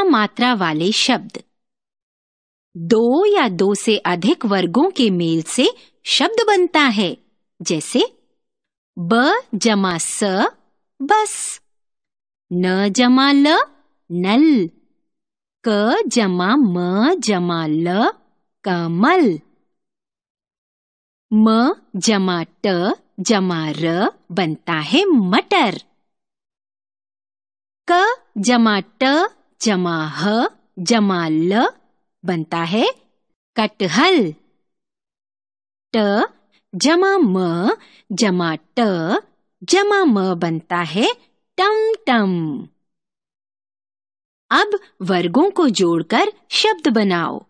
तथा मात्रा वाले शब्द दो या दो से अधिक वर्गों के मेल से शब्द बनता है जैसे ब जमा स बस न जमा ल नल क जमा म जमा ल कमल म जमा ट जमा र बनता है मटर क जमा ट जमा ह जमा ल बनता है कटहल ट जमा म जमा ट जमा म बनता है टम टम अब वर्गों को जोड़कर शब्द बनाओ